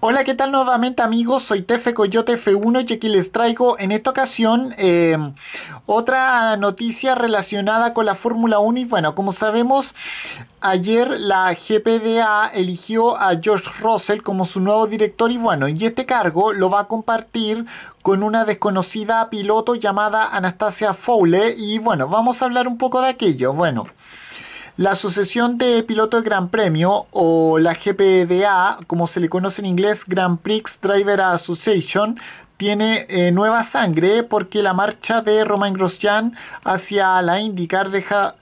Hola, ¿qué tal nuevamente amigos? Soy Tefe Coyote F1 y aquí les traigo en esta ocasión em, otra noticia relacionada con la Fórmula 1 y bueno, como sabemos, ayer la GPDA eligió a George Russell como su nuevo director y bueno, y este cargo lo va a compartir con una desconocida piloto llamada Anastasia Fowler y bueno, vamos a hablar un poco de aquello. Bueno. La Asociación de Pilotos Gran Premio, o la GPDA, como se le conoce en inglés, Grand Prix Driver Association, tiene eh, nueva sangre porque la marcha de Romain Grosjean hacia la IndyCar deja,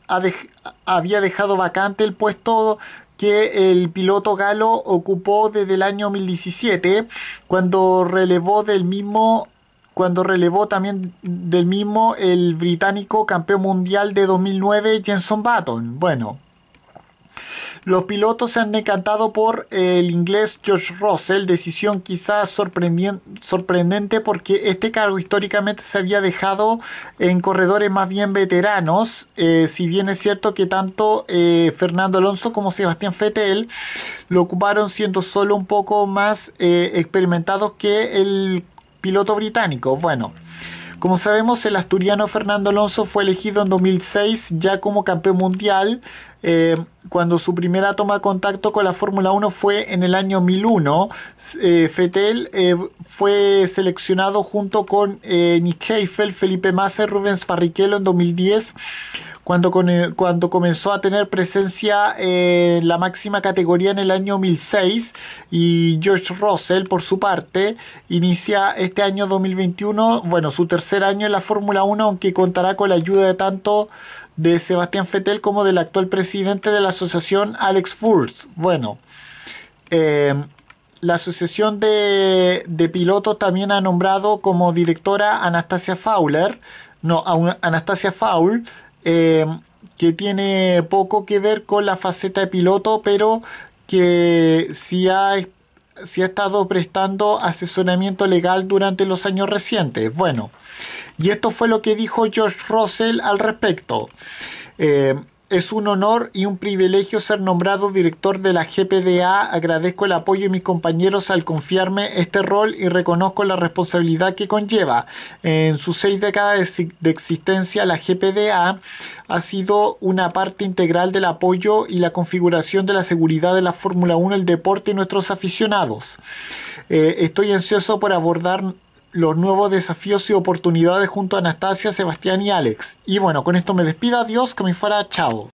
había dejado vacante el puesto que el piloto galo ocupó desde el año 2017 cuando relevó del mismo cuando relevó también del mismo el británico campeón mundial de 2009 Jenson Button. Bueno, los pilotos se han decantado por el inglés George Russell, decisión quizás sorprendente porque este cargo históricamente se había dejado en corredores más bien veteranos, eh, si bien es cierto que tanto eh, Fernando Alonso como Sebastián Fettel lo ocuparon siendo solo un poco más eh, experimentados que el piloto británico. Bueno, como sabemos, el asturiano Fernando Alonso fue elegido en 2006 ya como campeón mundial, eh, cuando su primera toma de contacto con la Fórmula 1 fue en el año 2001. Eh, Fetel eh, fue seleccionado junto con Nick Heifel, Felipe Massa Rubens Barrichello en 2010 eh, cuando, comenzó a tener presencia en eh, la máxima categoría en el año 2006 y George Russell, por su parte, inicia este año 2021, bueno, su tercer año en la Fórmula 1, aunque contará con la ayuda de tanto de Sebastián Fettel como del actual presidente de la asociación Alex Furz. Bueno, eh, la asociación de, pilotos también ha nombrado como directora Anastasia Fowler, no, a Anastasia Fowl, Em, que tiene poco que ver con la faceta de piloto, pero que si ha, ha estado prestando asesoramiento legal durante los años recientes. Bueno, y esto fue lo que dijo George Russell al respecto. Em, es un honor y un privilegio ser nombrado director de la GPDA. Agradezco el apoyo de mis compañeros al confiarme este rol y reconozco la responsabilidad que conlleva. En sus seis décadas de existencia, la GPDA ha sido una parte integral del apoyo y la configuración de la seguridad de la Fórmula 1, el deporte y nuestros aficionados. Eh, estoy ansioso por abordar los nuevos desafíos y oportunidades junto a Anastasia, Sebastián y Alex. Y bueno, con esto me despido, adiós, que me fuera, chao.